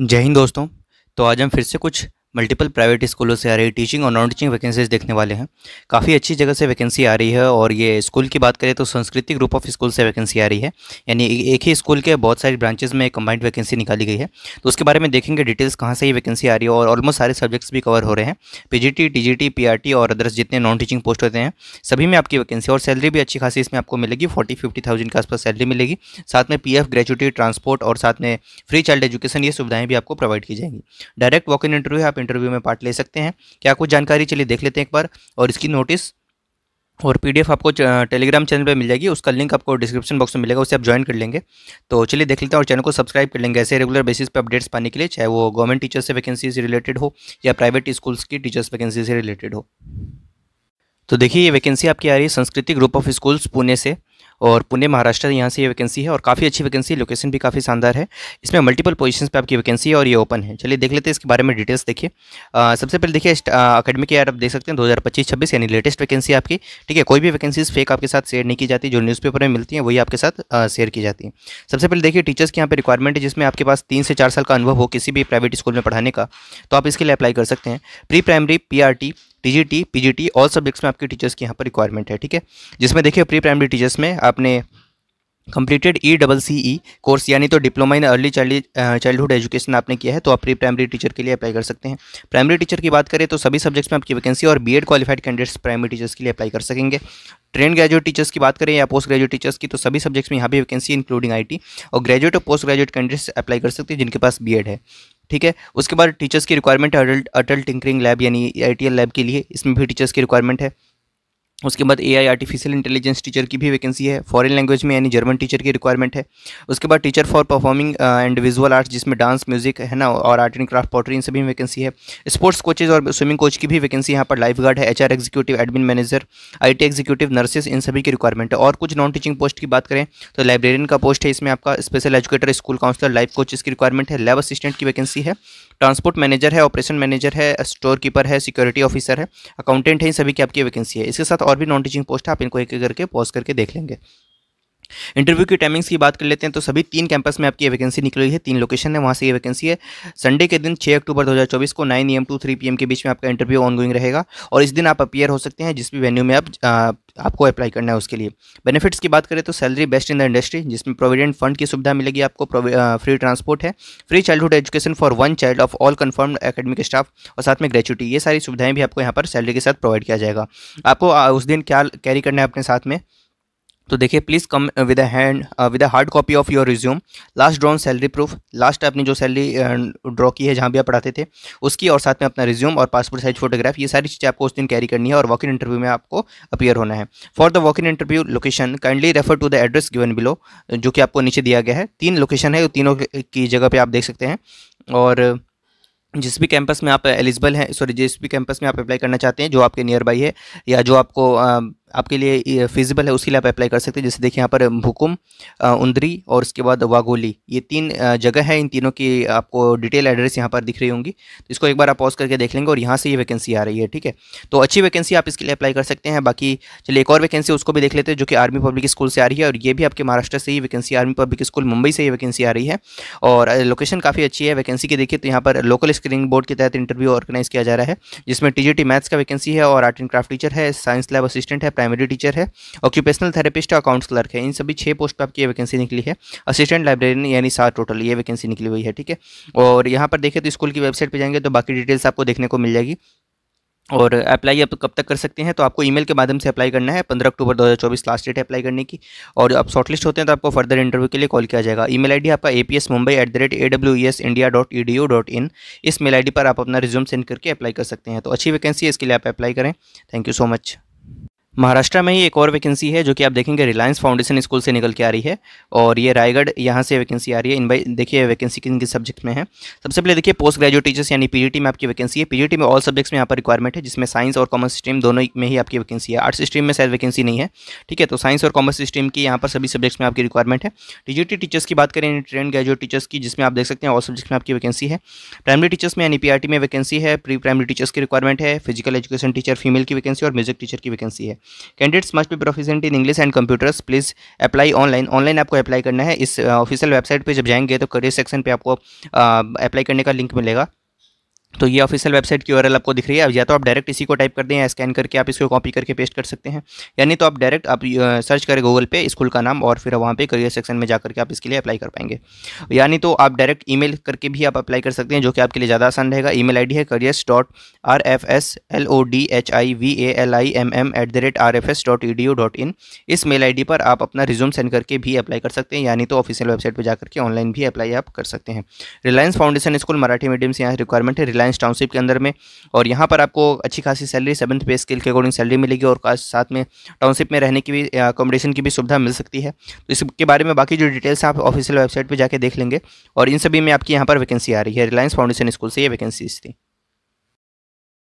जय हिंद दोस्तों तो आज हम फिर से कुछ मल्टीपल प्राइवेट स्कूलों से आ रही टीचिंग और नॉन टीचिंग वैकेंसीज देखने वाले हैं काफ़ी अच्छी जगह से वैकेंसी आ रही है और ये स्कूल की बात करें तो संस्कृति ग्रुप ऑफ स्कूल से वैकेंसी आ रही है यानी एक ही स्कूल के बहुत सारी ब्रांचेज में कंबाइंड वैकेंसी निकाली गई है तो उसके बारे में देखेंगे डिटेल्स कहाँ से ये वैकेंसी आ रही है और ऑलमोस्ट सारे सब्जेक्ट्स भी कवर हो रहे हैं पी टीजीटी टी और अदर्स जितने नॉन टीचिंग पोस्ट होते हैं सभी में आपकी वैकेंसी और सैलरी भी अच्छी खासी इसमें आपको मिलेगी फोर्टी फिफ्टी थाउजेंड के आसपास सैलरी मिलेगी साथ में पी एफ ग्रेजुएटी ट्रांसपोर्ट और साथ में फ्री चाइल्ड एजुकेशन ये सुविधाएं भी आपको प्रोवाइड की जाएंगी डायरेक्ट वॉक इन इंटरव्यू आप इंटरव्यू में पार्ट ले सकते हैं क्या कुछ जानकारी चलिए देख लेते हैं एक बार और इसकी नोटिस और पीडीएफ आपको टेलीग्राम चैनल पे मिल जाएगी उसका लिंक आपको डिस्क्रिप्शन बॉक्स में मिलेगा उसे आप ज्वाइन कर लेंगे तो चलिए देख लेते हैं और चैनल को सब्सक्राइब कर लेंगे ऐसे रेगुलर बेसिस पे अपडेट्स पाने के लिए चाहे वो गवर्नमेंट टीचर्स से वैकेंसी से रिलेटेड हो या प्राइवेट स्कूल्स की टीचर्स वैकेंसी से रिलेटेड हो तो देखिए ये वैकेंसी आपकी आ रही है संस्कृति ग्रुप ऑफ स्कूल्स पुणे से और पुणे महाराष्ट्र यहाँ से ये वैकेंसी है और काफ़ी अच्छी वैकेंसी है लोकेशन भी काफ़ी शानदार है इसमें मल्टीपल पोजिशन पे आपकी वैकेंसी है और ये ओपन है चलिए देख लेते हैं इसके बारे में डिटेल्स देखिए सबसे पहले देखिए अकेडमिक ईयर आप देख सकते हैं दो हज़ार यानी लेटेस्ट वैकेंसी आपकी ठीक है कोई भी वैकेंसीज फेक आपके साथ शेयर नहीं की जाती जो न्यूज़पेपर में मिलती हैं वही आपके साथ शेयर की जाती है सबसे पहले देखिए टीचर्स की यहाँ पर रिक्वायरमेंट है जिसमें आपके पास तीन से चार साल का अनुभव हो किसी भी प्राइवेट स्कूल में पढ़ाने का तो आप इसके लिए अप्लाई कर सकते हैं pre primary P TGT PGT all subjects में आपके टीचर्स की यहाँ पर रिक्वायरमेंट है ठीक है जिसमें देखिए प्री प्राइमरी टीचर्स में आपने completed E double C E course यानी तो diploma in early child childhood education आपने किया है तो आप प्री प्राइमरी टीचर के लिए अप्लाई कर सकते हैं प्राइमरी टीचर की बात करें तो सभी सब्जेक्ट्स में आपकी वैकेंसी और BEd qualified candidates primary teachers के लिए अप्लाई कर सकेंगे ट्रेन ग्रेजुएट टीचर्स की बात करें या पोस्ट ग्रेजुएट टीचर्स की तो सभी सब्जेक्ट्स में यहाँ भी वैकेंसी इंक्लूडिंग आई और ग्रेजुएट और पोस्ट ग्रेजुएट कैंडिडेट्स अप्लाई कर सकते हैं जिनके पास बी है ठीक है उसके बाद टीचर्स की रिक्वायरमेंट है अटल अटल टिंकरिंग लैब यानी आई लैब के लिए इसमें भी टीचर्स की रिक्वायरमेंट है उसके बाद एआई आर्टिफिशियल इंटेलिजेंस टीचर की भी वैकेंसी है फॉरेन लैंग्वेज में यानी जर्मन टीचर की रिक्वायरमेंट है उसके बाद teacher for performing and visual arts जिसमें डांस म्यूजिक है ना और आर्ट एंड क्राफ्ट पॉटरी इन सभी वैकेंसी है स्पोर्ट्स कोचेज और स्विमिंग कोच की भी वैकेंसी यहाँ पर लाइफ गार्ड है H executive admin manager I executive nurses इन सभी की रिक्वायरमेंट है और कुछ नॉन टीचिंग पोस्ट की बात करें तो लाइब्रेरियन का पोस्ट है इसमें आपका special educator school counsellor life coaches की रिक्वायरमेंट है लैब असिस्टेंट की वैकेंसी है ट्रांसपोर्ट मैनेजर है ऑपरेशन मैनेजर है स्टोर कीपर है सिक्योरिटी ऑफिसर है अकाउंटेंट है इन सभी की आपकी वैकेंसी है इसके साथ और भी नॉन टीचिंग पोस्ट है आप इनको एक एक करके पॉज करके देख लेंगे इंटरव्यू की टाइमिंग्स की बात कर लेते हैं तो सभी तीन कैंपस में आपकी वैकेंसी निकली है तीन लोकेशन है वहाँ से ये वैकेंसी है संडे के दिन 6 अक्टूबर 2024 को 9 एम टू 3 पीएम के बीच में आपका इंटरव्यू ऑनगोइंग रहेगा और इस दिन आप अपियर हो सकते हैं जिस भी वेन्यू में आप आ, आपको अप्लाई करना है उसके लिए बेनिफिट्स की बात करें तो salary best in the industry जिसमें प्रोविडेंट फंड की सुविधा मिलेगी आपको फ्री ट्रांसपोर्ट है free childhood education for one child of all confirmed academic staff और साथ में ग्रेचुटी ये सारी सुविधाएं भी आपको यहाँ पर सैलरी के साथ प्रोवाइड किया जाएगा आपको उस दिन क्या कैरी करना है अपने साथ में तो देखिए please come with hand with a hard copy of your resume last drawn salary proof last आपने जो सैलरी ड्रॉ uh, की है जहाँ भी आप पढ़ाते थे उसकी और साथ में अपना रिज्यूम और पासपोर्ट साइज फोटोग्राफ ये सारी चीज़ें आपको उस दिन कैरी करनी है और वॉक इन इंटरव्यू में आपको अपियर होना है for the walk in interview location kindly refer to the address given below जो कि आपको नीचे दिया गया है तीन लोकेशन है तीनों की जगह पर आप देख सकते हैं और जिस भी कैंपस में आप एलिजिबल हैं सॉरी जिस भी कैंपस में आप अप्लाई करना चाहते हैं जो आपके नियर बाई है या जो आपको uh, आपके लिए फिजिबल है उसके लिए आप अप्लाई कर सकते हैं जैसे देखिए यहाँ पर भूकुम उंदरी और उसके बाद वागोली ये तीन जगह है इन तीनों की आपको डिटेल एड्रेस यहाँ पर दिख रही होंगी तो इसको एक बार आप पॉज करके देख लेंगे और यहाँ से ये वैकेंसी आ रही है ठीक है तो अच्छी वैकेंसी आप इसके लिए अप्लाई कर सकते हैं बाकी चलिए एक और वैकेंसी उसको भी देख लेते हैं जो कि आर्मी पब्लिक स्कूल से आ रही है और ये भी आपके महाराष्ट्र से ही vacancy Army Public School Mumbai से ही वैकेंसी आ रही है और लोकेशन काफ़ी अच्छी है वैकेंसी की देखिए तो यहाँ पर लोकल स्क्रीनिंग बोर्ड के तहत इंटरव्यू ऑर्गेनाइज किया जा रहा है जिसमें टी मैथ्स का वैकेंसी है और आर्ट एंड क्राफ्ट टीचर है साइंस लैब असिस्टेंट है प्राइमरी टीचर है ऑक्यूपेशनल थेरेपिस्ट और अकाउंट्स क्लर्क है इन सभी छः पोस्ट पर आपकी वैकेंसी निकली है असिस्टेंट लाइब्रेरियन यानी सात टोटल ये वैकेंसी निकली हुई है ठीक है और यहाँ पर देखें तो स्कूल की वेबसाइट पर जाएंगे तो बाकी डिटेल्स आपको देखने को मिल जाएगी और अप्लाई आप कब तक कर सकते हैं तो आपको ईमेल के माध्यम से अप्लाई करना है पंद्रह अक्टूबर 2024 लास्ट डेट अप्लाई करने की और आप शॉर्टलिस्ट होते हैं तो आपको फर्दर इंटरव्यू के लिए कॉल किया जाएगा ईमेल आईडी आपका A P S Mumbai at the rate A W S India dot E D O dot in इस मेल डी पर आप अपना रिज्यूम सेंड करके अप्लाई कर सकते हैं तो अच्छी वैकेंसी है इसके लिए आप अप्लाई करें thank you so much Maharashtra में ही एक और वैकेंसी है जो कि आप देखेंगे रिलायंस फाउंडेशन स्कूल से निकल के आ रही है और ये रायगढ़ यहाँ से वैकेंसी आ रही है इन भाई देखिए वैकेंसी किन किस सब्जेक्ट में है सबसे पहले देखिए पोस्ट ग्रेजुएट टीचर्स यानी पीजीटी में आपकी वैकेंसी है पीजीटी में ऑल सब्जेक्ट्स में यहाँ पर रिक्वायरमेंट है जिसमें साइंस और कॉमर्स स्ट्रीम दोनों में ही आपकी वैकेंसी है आर्ट्स स्ट्रीम में शायद वैकेंसी नहीं है ठीक है तो साइंस और कॉमर्स स्ट्रीम की यहाँ पर सभी सब्जेक्ट्स में आपकी रिक्वायरमेंट है टीजीटी टीचर्स की बात करें ट्रेन ग्रेजुएट टीचर्स की जिसमें आप देख सकते हैं ऑल सब्जेक्ट्स में आपकी वैकेंसी है प्राइमरी टीचर्स में यानी पी में वैकेंसी है प्री प्राइमरी टीचर्स की रिक्वायरमेंट है फिजिकल एजुकेशन टीचर फीमेल की वैकेंसी और म्यूजिक टीचर की वैकेंसी है candidates must be proficient in English and computers please apply online online आपको अप्लाई करना है इस ऑफिशियल वेबसाइट पर जब जाएंगे तो करियर सेक्शन पर आपको अप्लाई uh, करने का लिंक मिलेगा तो ये ऑफिशियल वेबसाइट की एल आपको दिख रही है या तो आप डायरेक्ट इसी को टाइप कर दें या स्कैन करके आप इसको कॉपी करके पेस्ट कर सकते हैं यानी तो आप डायरेक्ट आप सर्च करें गूगल पे स्कूल का नाम और फिर वहाँ पे करियर सेक्शन में जाकर के आप इसके लिए अप्लाई कर पाएंगे यानी तो आप डायरेक्ट ई करके भी आप अप्लाई कर सकते हैं जो कि आपके लिए ज़्यादा आसान रहेगा ई मेल है careers dot R F S L O D H I V A L I M M at the rate R F S dot E D O dot in इस मेल आई डी पर आप अपना resume send करके भी apply कर सकते हैं यानी तो ऑफिशियल वेबसाइट पर जाकर के ऑनलाइन भी अप्लाई आप कर सकते हैं Reliance Foundation School Marathi medium से यहाँ रिक्वायरमेंट है रिलायंस साइंस टाउनशिप के अंदर में और यहाँ पर आपको अच्छी खासी सैलरी सेवन्थ पे स्किल के अकॉर्डिंग सैलरी मिलेगी और साथ में टाउनशिप में रहने की भी अकोमोडेशन की भी सुविधा मिल सकती है तो इसके बारे में बाकी जो डिटेल्स आप ऑफिशियल वेबसाइट पर जाकर देख लेंगे और इन सभी में आपकी यहाँ पर वैकेंसी आ रही है रिलायंस फाउंडेशन स्कूल से ये वैकेंसीज थी